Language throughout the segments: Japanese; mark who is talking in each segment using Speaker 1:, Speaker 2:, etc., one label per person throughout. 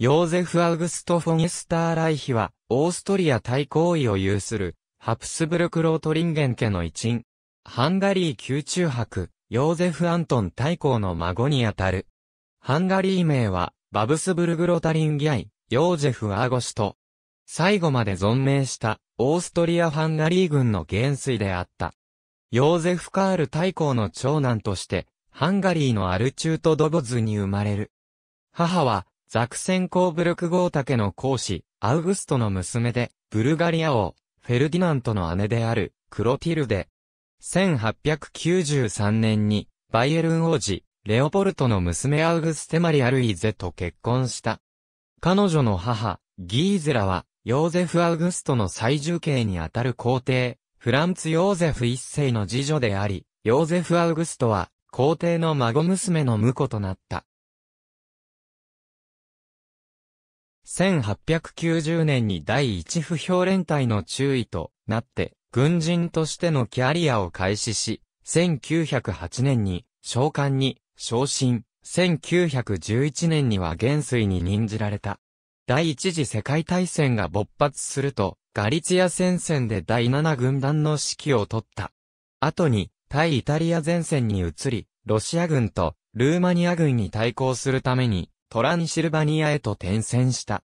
Speaker 1: ヨーゼフ・アウグスト・フォン・エスター・ライヒは、オーストリア大公位を有する、ハプスブルク・ロートリンゲン家の一員。ハンガリー宮中博、ヨーゼフ・アントン大公の孫にあたる。ハンガリー名は、バブスブルグ・ロタリンギアイ、ヨーゼフ・アゴシト。最後まで存命した、オーストリア・ハンガリー軍の元帥であった。ヨーゼフ・カール大公の長男として、ハンガリーのアルチュート・ドボズに生まれる。母は、ザクセンコーブルク豪竹の公子、アウグストの娘で、ブルガリア王、フェルディナントの姉である、クロティルデ。1893年に、バイエルン王子、レオポルトの娘アウグステマリア・ルイゼと結婚した。彼女の母、ギーゼラは、ヨーゼフ・アウグストの最重刑にあたる皇帝、フランツ・ヨーゼフ一世の次女であり、ヨーゼフ・アウグストは、皇帝の孫娘の婿となった。1890年に第一不評連隊の中尉となって、軍人としてのキャリアを開始し、1908年に召喚に昇進、1911年には元帥に任じられた。第一次世界大戦が勃発すると、ガリツィア戦線で第七軍団の指揮を取った。後に、対イタリア前線に移り、ロシア軍とルーマニア軍に対抗するために、トランシルバニアへと転戦した。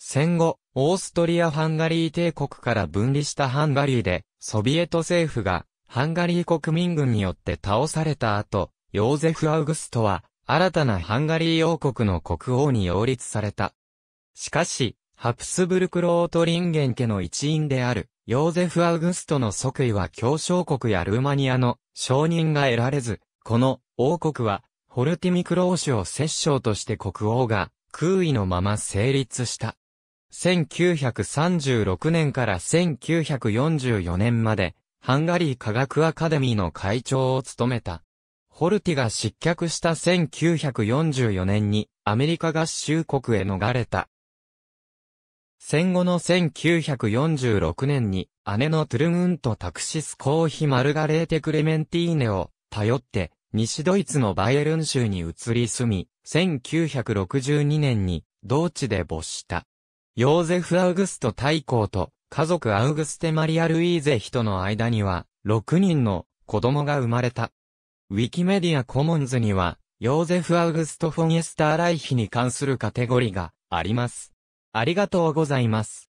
Speaker 1: 戦後、オーストリア・ハンガリー帝国から分離したハンガリーで、ソビエト政府が、ハンガリー国民軍によって倒された後、ヨーゼフ・アウグストは、新たなハンガリー王国の国王に擁立された。しかし、ハプスブルク・ロートリンゲン家の一員である、ヨーゼフ・アウグストの即位は協商国やルーマニアの承認が得られず、この王国はホルティミクロシュを摂政として国王が空位のまま成立した。1936年から1944年まで、ハンガリー科学アカデミーの会長を務めた。ホルティが失脚した1944年にアメリカ合衆国へ逃れた。戦後の1946年に姉のトゥルムント・タクシス・コーヒ・マルガレーテ・クレメンティーネを頼って西ドイツのバイエルン州に移り住み、1962年に同地で没した。ヨーゼフ・アウグスト大公と家族アウグステ・マリア・ルイーゼヒとの間には6人の子供が生まれた。ウィキメディアコモンズには、ヨーゼフ・アウグスト・フォン・エスター・ライヒに関するカテゴリーがあります。ありがとうございます。